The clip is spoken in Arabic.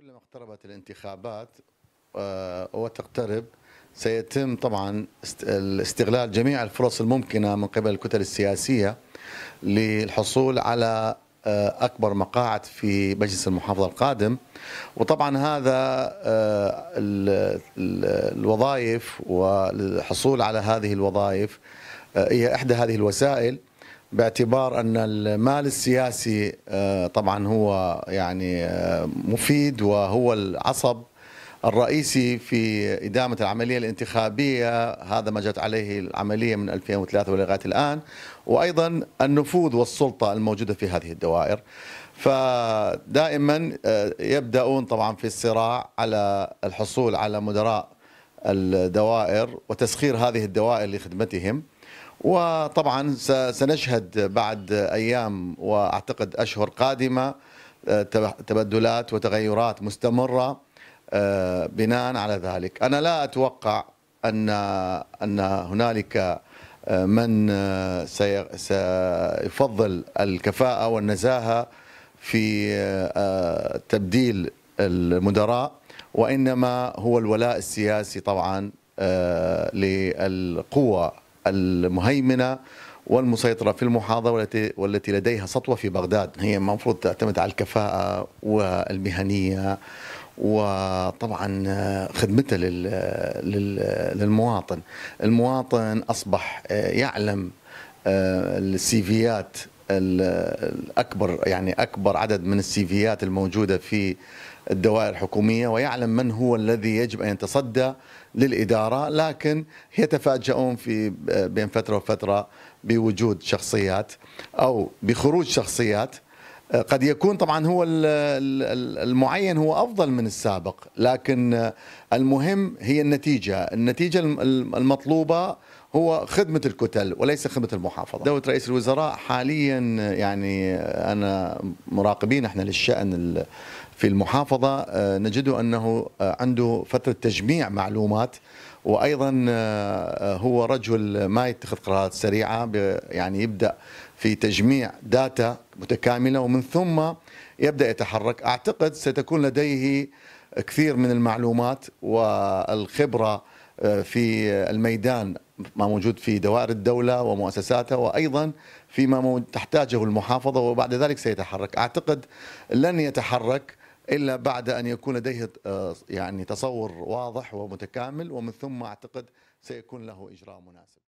كلما اقتربت الانتخابات آه، وتقترب سيتم طبعا استغلال جميع الفرص الممكنه من قبل الكتل السياسيه للحصول على آه، اكبر مقاعد في مجلس المحافظه القادم وطبعا هذا آه، الوظائف والحصول على هذه الوظائف هي احدى هذه الوسائل باعتبار ان المال السياسي آه، طبعا هو يعني آه، مفيد وهو العصب الرئيسي في إدامة العملية الانتخابية هذا ما جت عليه العملية من 2003 ولغاية الآن وأيضا النفوذ والسلطة الموجودة في هذه الدوائر فدائما آه، يبدأون طبعا في الصراع على الحصول على مدراء الدوائر وتسخير هذه الدوائر لخدمتهم وطبعا سنشهد بعد ايام واعتقد اشهر قادمه آه، تبدلات وتغيرات مستمره آه، بناء على ذلك انا لا اتوقع ان ان هنالك آه، من سيفضل الكفاءه والنزاهه في تبديل المدراء وانما هو الولاء السياسي طبعا للقوه المهيمنة والمسيطرة في المحاضرة والتي لديها سطوة في بغداد هي المفروض تعتمد على الكفاءة والمهنية وطبعا خدمتها للمواطن المواطن أصبح يعلم آه، السيفيات الاكبر يعني اكبر عدد من السيفيات الموجوده في الدوائر الحكوميه ويعلم من هو الذي يجب ان يتصدى للاداره لكن يتفاجؤون في بين فتره وفتره بوجود شخصيات او بخروج شخصيات قد يكون طبعا هو المعين هو افضل من السابق لكن المهم هي النتيجه النتيجه المطلوبه هو خدمة الكتل وليس خدمة المحافظة دولة رئيس الوزراء حاليا يعني أنا مراقبين احنا للشأن في المحافظة آه، نجد أنه آه، عنده فترة تجميع معلومات وايضا آه، هو رجل ما يتخذ قرارات سريعه يعني يبدا في تجميع داتا متكاملة ومن ثم يبدأ يتحرك أعتقد ستكون لديه كثير من المعلومات والخبرة آه، في الميدان ما موجود في دوائر الدولة ومؤسساتها وأيضا فيما تحتاجه المحافظة وبعد ذلك سيتحرك أعتقد لن يتحرك إلا بعد أن يكون لديه آه، يعني تصور واضح ومتكامل ومن ثم أعتقد سيكون له إجراء مناسب